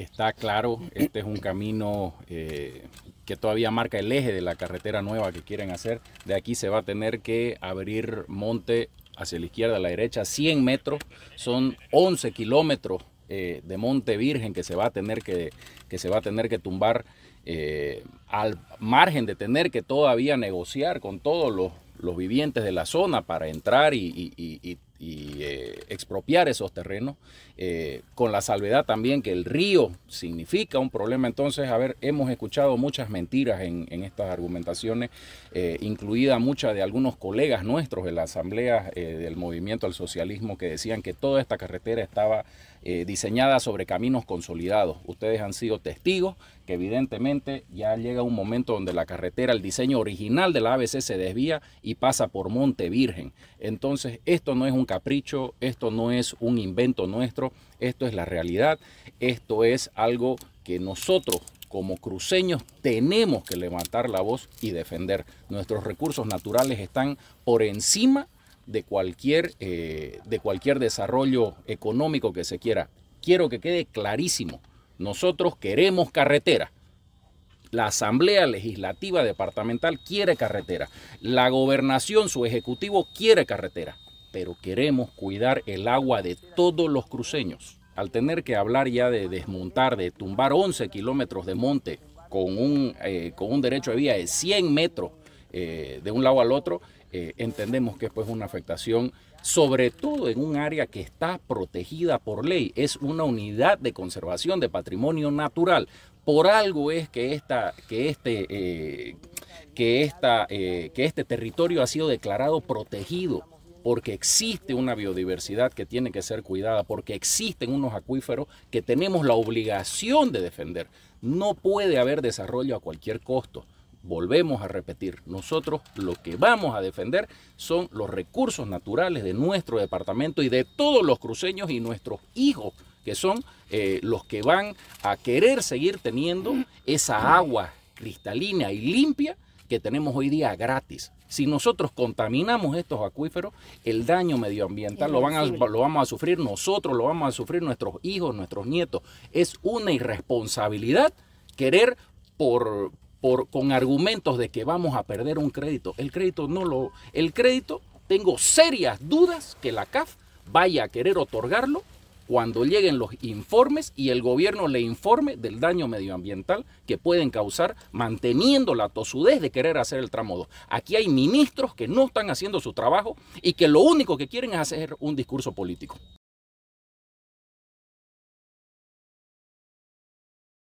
está claro, este es un camino eh, que todavía marca el eje de la carretera nueva que quieren hacer. De aquí se va a tener que abrir monte hacia la izquierda, a la derecha, 100 metros, son 11 kilómetros eh, de monte virgen que se va a tener que, que, se va a tener que tumbar eh, al margen de tener que todavía negociar con todos los, vivientes de la zona para entrar y, y eh, expropiar esos terrenos, eh, con la salvedad también que el río significa un problema. Entonces, a ver, hemos escuchado muchas mentiras en, estas argumentaciones, eh, incluida mucha de algunos colegas nuestros de la Asamblea del Movimiento al Socialismo que decían que toda esta carretera estaba diseñada sobre caminos consolidados. Ustedes han sido testigos que evidentemente ya llega un momento donde la carretera, el diseño original de la ABC se desvía y pasa por Monte Virgen. Entonces, esto no es un capricho esto no es un invento nuestro, esto es la realidad, esto es algo que nosotros como cruceños tenemos que levantar la voz y defender. Nuestros recursos naturales están por encima de cualquier, eh, de cualquier desarrollo económico que se quiera. Quiero que quede clarísimo, nosotros queremos carretera. La Asamblea Legislativa Departamental quiere carretera. La gobernación, su ejecutivo, quiere carretera pero queremos cuidar el agua de todos los cruceños. Al tener que hablar ya de desmontar, de tumbar 11 kilómetros de monte con un, eh, con un derecho de vía de 100 metros eh, de un lado al otro, eh, entendemos que es pues, una afectación, sobre todo en un área que está protegida por ley. Es una unidad de conservación de patrimonio natural. Por algo es que, que, este, que, que este territorio ha sido declarado protegido porque existe una biodiversidad que tiene que ser cuidada, porque existen unos acuíferos que tenemos la obligación de defender. No puede haber desarrollo a cualquier costo. Volvemos a repetir, nosotros lo que vamos a defender son los recursos naturales de nuestro departamento y de todos los cruceños y nuestros hijos, que son eh, los que van a querer seguir teniendo esa agua cristalina y limpia que tenemos hoy día gratis. Si nosotros contaminamos estos acuíferos, el daño medioambiental lo, vamos a sufrir nosotros, lo vamos a sufrir nuestros hijos, nuestros nietos. Es una irresponsabilidad querer por, por, con argumentos de que vamos a perder un crédito. El crédito no lo. El crédito, tengo serias dudas que la CAF vaya a querer otorgarlo cuando lleguen los informes y el gobierno le informe del daño medioambiental que pueden causar manteniendo la tosudez de querer hacer el tramo 2. Aquí hay ministros que no están haciendo su trabajo y que lo único que quieren es hacer un discurso político.